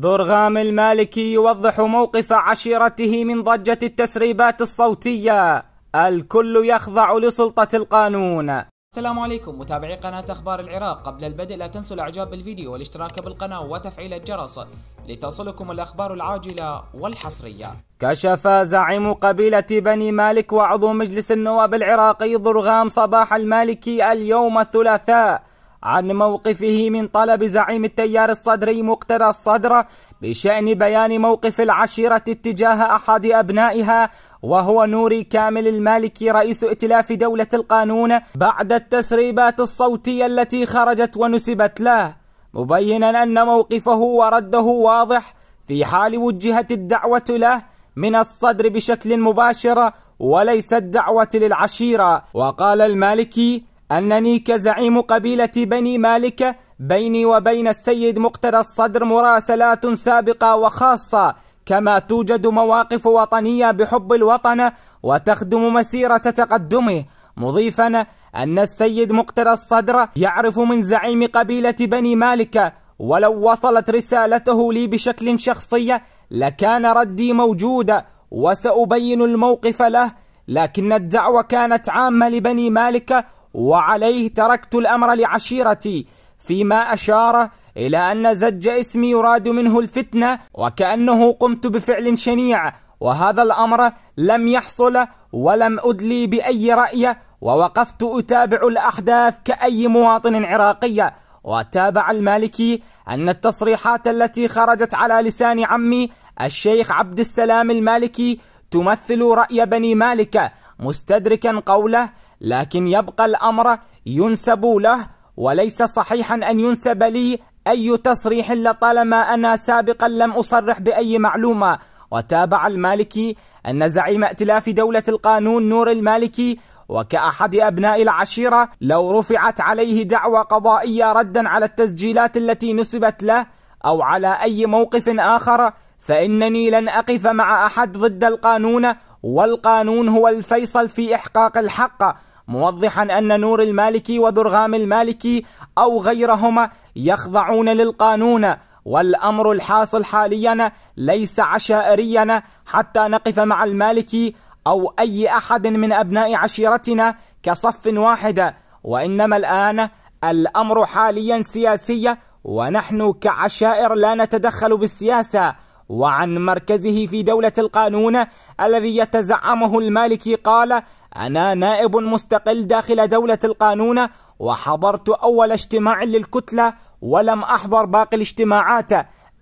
ذرغام المالكي يوضح موقف عشيرته من ضجة التسريبات الصوتية الكل يخضع لسلطة القانون السلام عليكم متابعي قناة أخبار العراق قبل البدء لا تنسوا الإعجاب بالفيديو والاشتراك بالقناة وتفعيل الجرس لتصلكم الأخبار العاجلة والحصرية كشف زعيم قبيلة بني مالك وعضو مجلس النواب العراقي ضرغام صباح المالكي اليوم الثلاثاء عن موقفه من طلب زعيم التيار الصدري مقتدى الصدر بشأن بيان موقف العشيرة اتجاه أحد أبنائها وهو نوري كامل المالكي رئيس ائتلاف دولة القانون بعد التسريبات الصوتية التي خرجت ونسبت له مبينا أن موقفه ورده واضح في حال وجهت الدعوة له من الصدر بشكل مباشر وليس الدعوة للعشيرة وقال المالكي أنني كزعيم قبيلة بني مالك بيني وبين السيد مقتدى الصدر مراسلات سابقة وخاصة كما توجد مواقف وطنية بحب الوطن وتخدم مسيرة تقدمه مضيفا أن السيد مقتدى الصدر يعرف من زعيم قبيلة بني مالك ولو وصلت رسالته لي بشكل شخصي لكان ردي موجودا وسأبين الموقف له لكن الدعوة كانت عامة لبني مالك وعليه تركت الأمر لعشيرتي فيما أشار إلى أن زج اسمي يراد منه الفتنة وكأنه قمت بفعل شنيع وهذا الأمر لم يحصل ولم أدلي بأي رأي ووقفت أتابع الأحداث كأي مواطن عراقي وتابع المالكي أن التصريحات التي خرجت على لسان عمي الشيخ عبد السلام المالكي تمثل رأي بني مالك مستدركا قوله لكن يبقى الأمر ينسب له وليس صحيحا أن ينسب لي أي تصريح لطالما أنا سابقا لم أصرح بأي معلومة وتابع المالكي أن زعيم ائتلاف دولة القانون نور المالكي وكأحد أبناء العشيرة لو رفعت عليه دعوى قضائية ردا على التسجيلات التي نسبت له أو على أي موقف آخر فإنني لن أقف مع أحد ضد القانون والقانون هو الفيصل في إحقاق الحق موضحا أن نور المالكي وذرغام المالكي أو غيرهما يخضعون للقانون والأمر الحاصل حاليا ليس عشائريا حتى نقف مع المالكي أو أي أحد من أبناء عشيرتنا كصف واحد وإنما الآن الأمر حاليا سياسي ونحن كعشائر لا نتدخل بالسياسة وعن مركزه في دولة القانون الذي يتزعمه المالكي قال أنا نائب مستقل داخل دولة القانون وحضرت أول اجتماع للكتلة ولم أحضر باقي الاجتماعات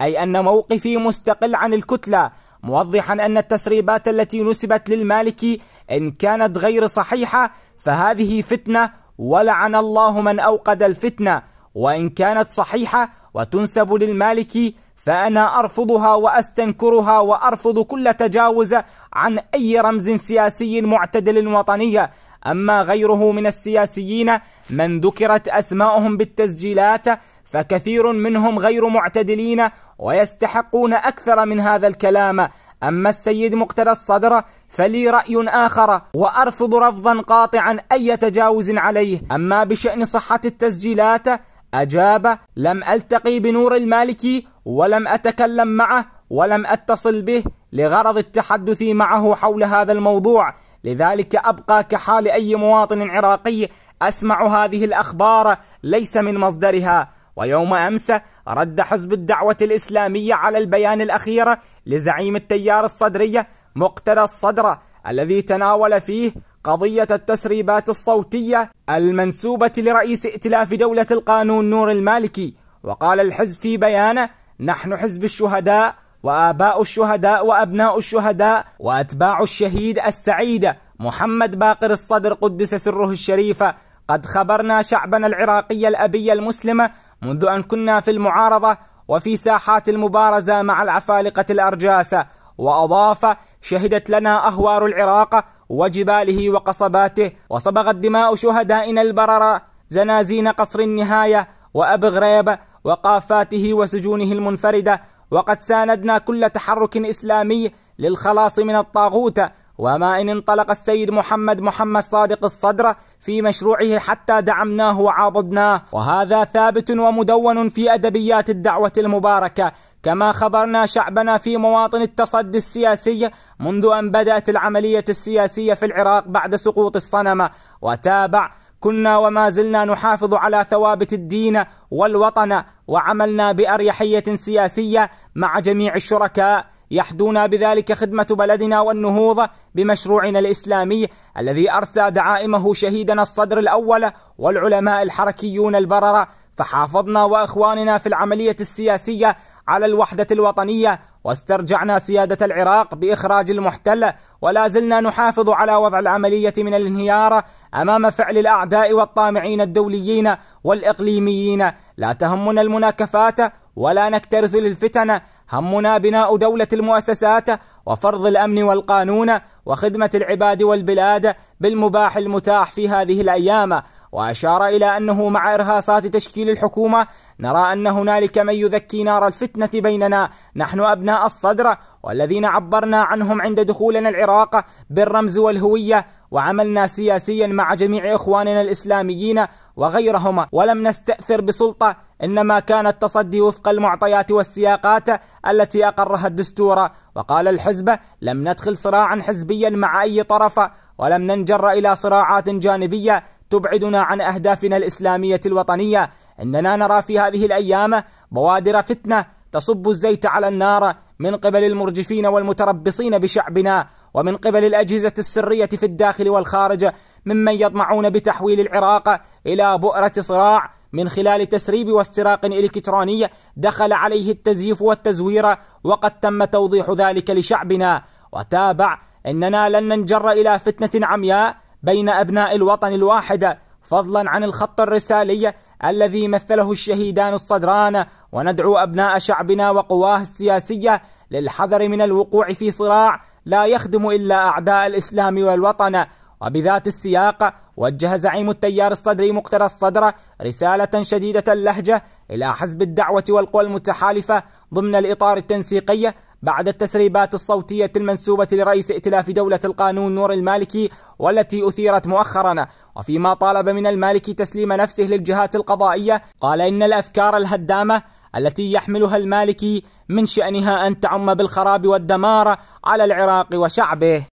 أي أن موقفي مستقل عن الكتلة موضحا أن التسريبات التي نسبت للمالكي إن كانت غير صحيحة فهذه فتنة ولعن الله من أوقد الفتنة وإن كانت صحيحة وتنسب للمالكي فأنا أرفضها وأستنكرها وأرفض كل تجاوز عن أي رمز سياسي معتدل وطني أما غيره من السياسيين من ذكرت أسماؤهم بالتسجيلات فكثير منهم غير معتدلين ويستحقون أكثر من هذا الكلام أما السيد مقتدى الصدر فلي رأي آخر وأرفض رفضا قاطعا أي تجاوز عليه أما بشأن صحة التسجيلات أجاب لم ألتقي بنور المالكي ولم أتكلم معه ولم أتصل به لغرض التحدث معه حول هذا الموضوع لذلك أبقى كحال أي مواطن عراقي أسمع هذه الأخبار ليس من مصدرها ويوم أمس رد حزب الدعوة الإسلامية على البيان الأخير لزعيم التيار الصدرية مقتدى الصدر الذي تناول فيه قضية التسريبات الصوتية المنسوبة لرئيس ائتلاف دولة القانون نور المالكي وقال الحزب في بيانه نحن حزب الشهداء وآباء الشهداء وأبناء الشهداء وأتباع الشهيد السعيد محمد باقر الصدر قدس سره الشريف قد خبرنا شعبنا العراقي الأبي المسلمة منذ أن كنا في المعارضة وفي ساحات المبارزة مع العفالقة الأرجاسة وأضاف شهدت لنا أهوار العراق وجباله وقصباته وصبغت دماء شهدائنا البررة زنازين قصر النهاية وأب غريب وقافاته وسجونه المنفردة وقد ساندنا كل تحرك إسلامي للخلاص من الطاغوت وما إن انطلق السيد محمد محمد صادق الصدر في مشروعه حتى دعمناه وعاضدناه وهذا ثابت ومدون في أدبيات الدعوة المباركة كما خبرنا شعبنا في مواطن التصدي السياسي منذ أن بدأت العملية السياسية في العراق بعد سقوط الصنمة وتابع كنا وما زلنا نحافظ على ثوابت الدين والوطن وعملنا بأريحية سياسية مع جميع الشركاء يحدونا بذلك خدمة بلدنا والنهوض بمشروعنا الإسلامي الذي أرسى دعائمه شهيدنا الصدر الأول والعلماء الحركيون البررة فحافظنا وإخواننا في العملية السياسية على الوحدة الوطنية واسترجعنا سيادة العراق بإخراج المحتل ولا زلنا نحافظ على وضع العملية من الانهيار أمام فعل الأعداء والطامعين الدوليين والإقليميين لا تهمنا المناكفات ولا نكترث للفتن همنا بناء دولة المؤسسات وفرض الأمن والقانون وخدمة العباد والبلاد بالمباح المتاح في هذه الأيام وأشار إلى أنه مع إرهاصات تشكيل الحكومة نرى أن هنالك من يذكي نار الفتنة بيننا نحن أبناء الصدر والذين عبرنا عنهم عند دخولنا العراق بالرمز والهوية وعملنا سياسيا مع جميع إخواننا الإسلاميين وغيرهم ولم نستأثر بسلطة إنما كان التصدي وفق المعطيات والسياقات التي أقرها الدستور وقال الحزب لم ندخل صراعا حزبيا مع أي طرف ولم ننجر إلى صراعات جانبية تبعدنا عن أهدافنا الإسلامية الوطنية إننا نرى في هذه الأيام بوادر فتنة تصب الزيت على النار من قبل المرجفين والمتربصين بشعبنا ومن قبل الأجهزة السرية في الداخل والخارج ممن يطمعون بتحويل العراق إلى بؤرة صراع من خلال تسريب واستراق إلكتروني دخل عليه التزييف والتزوير وقد تم توضيح ذلك لشعبنا وتابع إننا لن ننجر إلى فتنة عمياء بين أبناء الوطن الواحد فضلا عن الخط الرسالي الذي مثله الشهيدان الصدران وندعو أبناء شعبنا وقواه السياسية للحذر من الوقوع في صراع لا يخدم إلا أعداء الإسلام والوطن وبذات السياق وجه زعيم التيار الصدري مقتدى الصدر رسالة شديدة اللهجة إلى حزب الدعوة والقوى المتحالفة ضمن الإطار التنسيقي بعد التسريبات الصوتية المنسوبة لرئيس ائتلاف دولة القانون نور المالكي والتي أثيرت مؤخرا وفيما طالب من المالكي تسليم نفسه للجهات القضائية قال إن الأفكار الهدامة التي يحملها المالكي من شأنها أن تعم بالخراب والدمار على العراق وشعبه